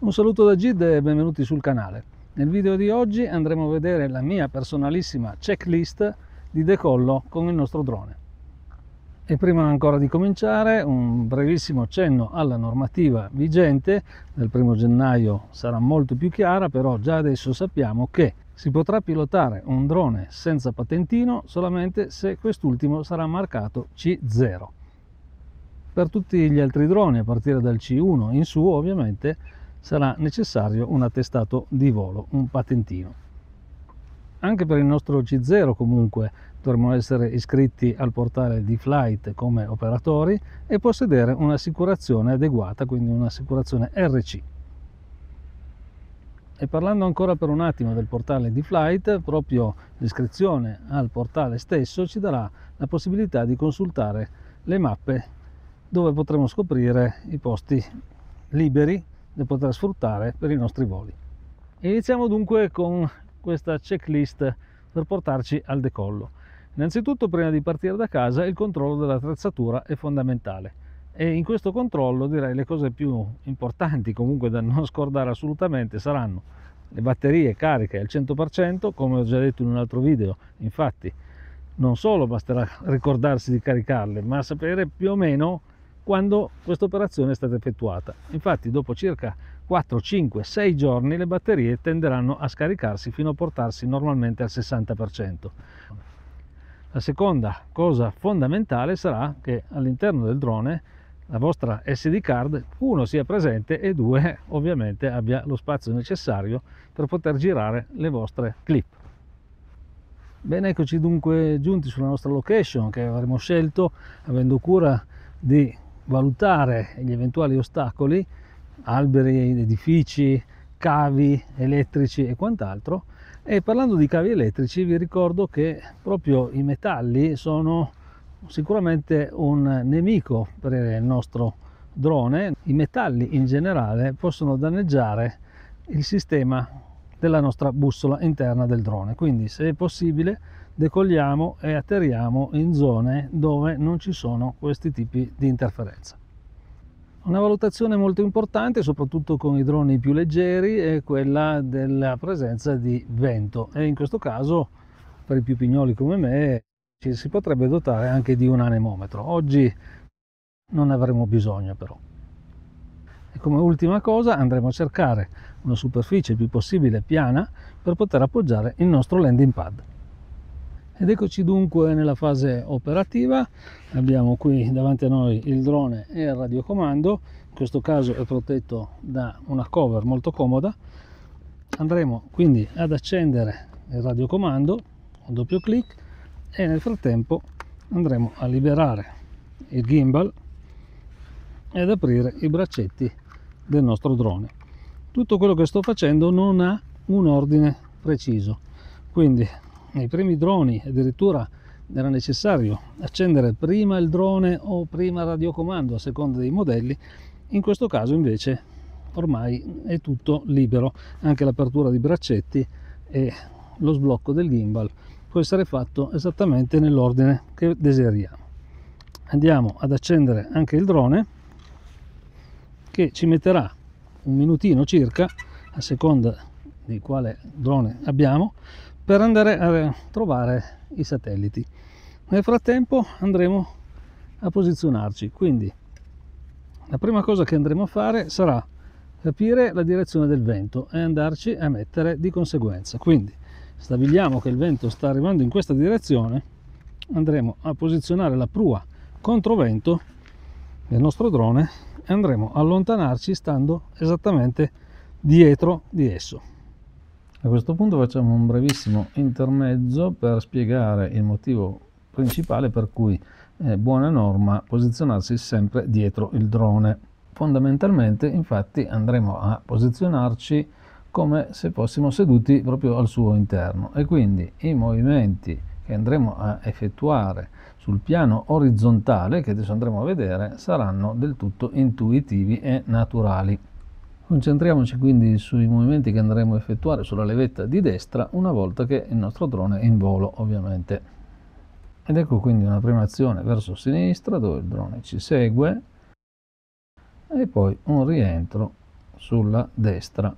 Un saluto da Gid e benvenuti sul canale. Nel video di oggi andremo a vedere la mia personalissima checklist di decollo con il nostro drone. E prima ancora di cominciare un brevissimo accenno alla normativa vigente, dal 1 gennaio sarà molto più chiara, però già adesso sappiamo che si potrà pilotare un drone senza patentino solamente se quest'ultimo sarà marcato C0. Per tutti gli altri droni, a partire dal C1 in su ovviamente, sarà necessario un attestato di volo, un patentino. Anche per il nostro C0 comunque dovremo essere iscritti al portale di Flight come operatori e possedere un'assicurazione adeguata, quindi un'assicurazione RC. E parlando ancora per un attimo del portale di Flight, proprio l'iscrizione al portale stesso ci darà la possibilità di consultare le mappe dove potremo scoprire i posti liberi da poter sfruttare per i nostri voli. Iniziamo dunque con questa checklist per portarci al decollo. Innanzitutto prima di partire da casa il controllo dell'attrezzatura è fondamentale e in questo controllo direi le cose più importanti comunque da non scordare assolutamente saranno le batterie cariche al 100% come ho già detto in un altro video infatti non solo basterà ricordarsi di caricarle ma sapere più o meno quando questa operazione è stata effettuata. Infatti dopo circa 4, 5, 6 giorni le batterie tenderanno a scaricarsi fino a portarsi normalmente al 60%. La seconda cosa fondamentale sarà che all'interno del drone la vostra SD card uno sia presente e due ovviamente abbia lo spazio necessario per poter girare le vostre clip. Bene, eccoci dunque giunti sulla nostra location che avremo scelto avendo cura di valutare gli eventuali ostacoli, alberi, edifici, cavi elettrici e quant'altro. E parlando di cavi elettrici vi ricordo che proprio i metalli sono sicuramente un nemico per il nostro drone. I metalli in generale possono danneggiare il sistema della nostra bussola interna del drone, quindi se è possibile decolliamo e atterriamo in zone dove non ci sono questi tipi di interferenza. Una valutazione molto importante, soprattutto con i droni più leggeri, è quella della presenza di vento e in questo caso per i più pignoli come me ci si potrebbe dotare anche di un anemometro. Oggi non ne avremo bisogno però. E come ultima cosa andremo a cercare una superficie il più possibile piana per poter appoggiare il nostro landing pad. Ed eccoci dunque nella fase operativa, abbiamo qui davanti a noi il drone e il radiocomando, in questo caso è protetto da una cover molto comoda, andremo quindi ad accendere il radiocomando, un doppio clic e nel frattempo andremo a liberare il gimbal ed aprire i braccetti del nostro drone. Tutto quello che sto facendo non ha un ordine preciso, quindi nei primi droni addirittura era necessario accendere prima il drone o prima il radiocomando a seconda dei modelli, in questo caso invece ormai è tutto libero, anche l'apertura di braccetti e lo sblocco del gimbal può essere fatto esattamente nell'ordine che desideriamo. Andiamo ad accendere anche il drone che ci metterà un minutino circa a seconda di quale drone abbiamo per andare a trovare i satelliti. Nel frattempo andremo a posizionarci, quindi la prima cosa che andremo a fare sarà capire la direzione del vento e andarci a mettere di conseguenza. Quindi stabiliamo che il vento sta arrivando in questa direzione, andremo a posizionare la prua contro vento del nostro drone e andremo a allontanarci stando esattamente dietro di esso. A questo punto facciamo un brevissimo intermezzo per spiegare il motivo principale per cui è eh, buona norma posizionarsi sempre dietro il drone. Fondamentalmente infatti andremo a posizionarci come se fossimo seduti proprio al suo interno e quindi i movimenti che andremo a effettuare sul piano orizzontale che adesso andremo a vedere saranno del tutto intuitivi e naturali. Concentriamoci quindi sui movimenti che andremo a effettuare sulla levetta di destra una volta che il nostro drone è in volo ovviamente. Ed ecco quindi una prima azione verso sinistra dove il drone ci segue e poi un rientro sulla destra.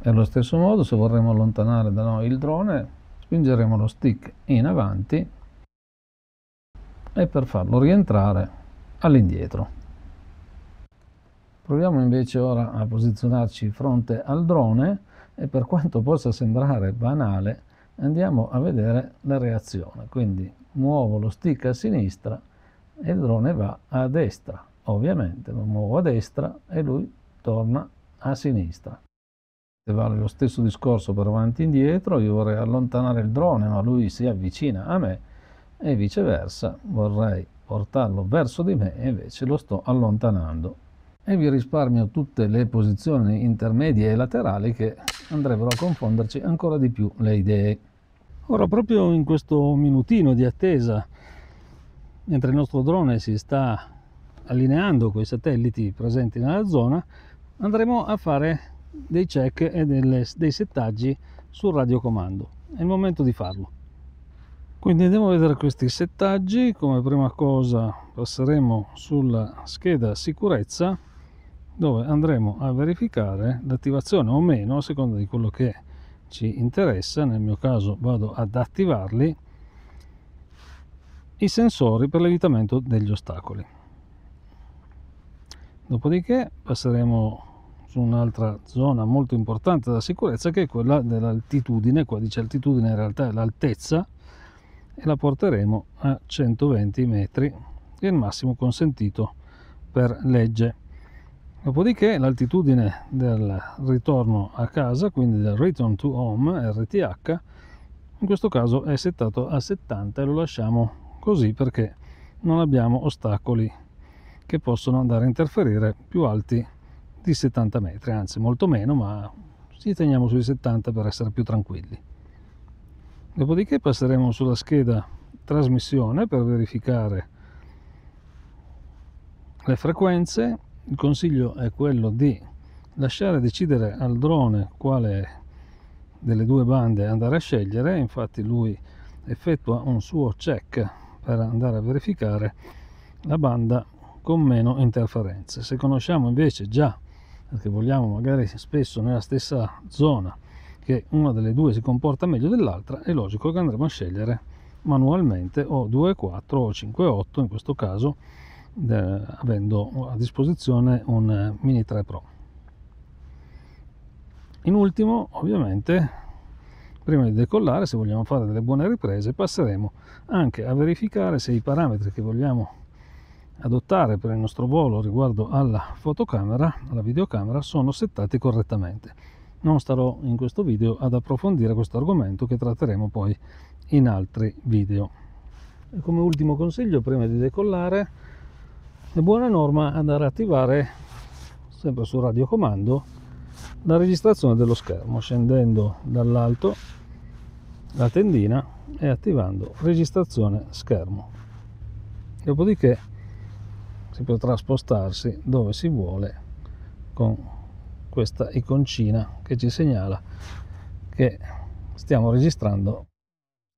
E allo stesso modo se vorremmo allontanare da noi il drone spingeremo lo stick in avanti e per farlo rientrare all'indietro. Proviamo invece ora a posizionarci fronte al drone e per quanto possa sembrare banale andiamo a vedere la reazione. Quindi muovo lo stick a sinistra e il drone va a destra. Ovviamente lo muovo a destra e lui torna a sinistra. Se vale lo stesso discorso per avanti e indietro, io vorrei allontanare il drone ma lui si avvicina a me e viceversa vorrei portarlo verso di me e invece lo sto allontanando e vi risparmio tutte le posizioni intermedie e laterali che andrebbero a confonderci ancora di più le idee. Ora proprio in questo minutino di attesa, mentre il nostro drone si sta allineando con i satelliti presenti nella zona, andremo a fare dei check e delle, dei settaggi sul radiocomando. È il momento di farlo. Quindi andiamo a vedere questi settaggi. Come prima cosa passeremo sulla scheda sicurezza dove andremo a verificare l'attivazione o meno a seconda di quello che ci interessa, nel mio caso vado ad attivarli, i sensori per l'evitamento degli ostacoli. Dopodiché passeremo su un'altra zona molto importante della sicurezza che è quella dell'altitudine, qua dice altitudine in realtà è l'altezza e la porteremo a 120 metri, che è il massimo consentito per legge. Dopodiché l'altitudine del ritorno a casa, quindi del return to home, RTH, in questo caso è settato a 70 e lo lasciamo così perché non abbiamo ostacoli che possono andare a interferire più alti di 70 metri, anzi molto meno, ma ci teniamo sui 70 per essere più tranquilli. Dopodiché passeremo sulla scheda trasmissione per verificare le frequenze il consiglio è quello di lasciare decidere al drone quale delle due bande andare a scegliere, infatti lui effettua un suo check per andare a verificare la banda con meno interferenze. Se conosciamo invece già, perché vogliamo magari spesso nella stessa zona, che una delle due si comporta meglio dell'altra, è logico che andremo a scegliere manualmente o 2.4 o 5.8 in questo caso eh, avendo a disposizione un eh, Mini 3 Pro. In ultimo, ovviamente, prima di decollare, se vogliamo fare delle buone riprese, passeremo anche a verificare se i parametri che vogliamo adottare per il nostro volo riguardo alla fotocamera, alla videocamera, sono settati correttamente. Non starò in questo video ad approfondire questo argomento che tratteremo poi in altri video. E come ultimo consiglio, prima di decollare, è buona norma andare a attivare sempre sul radiocomando la registrazione dello schermo scendendo dall'alto la tendina e attivando registrazione schermo dopodiché si potrà spostarsi dove si vuole con questa iconcina che ci segnala che stiamo registrando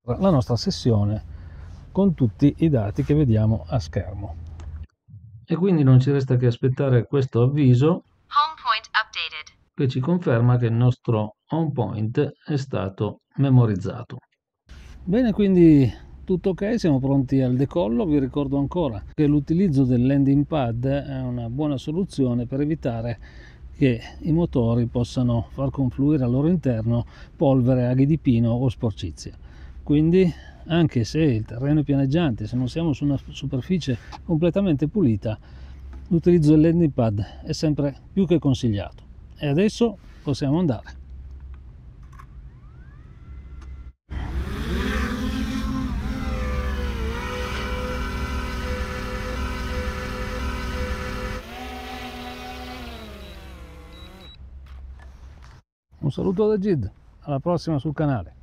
la nostra sessione con tutti i dati che vediamo a schermo e quindi non ci resta che aspettare questo avviso home point updated. che ci conferma che il nostro home point è stato memorizzato. Bene, quindi tutto ok, siamo pronti al decollo. Vi ricordo ancora che l'utilizzo del landing pad è una buona soluzione per evitare che i motori possano far confluire al loro interno polvere, aghi di pino o sporcizia quindi anche se il terreno è pianeggiante se non siamo su una superficie completamente pulita l'utilizzo del landing pad è sempre più che consigliato e adesso possiamo andare Un saluto da Gid, alla prossima sul canale.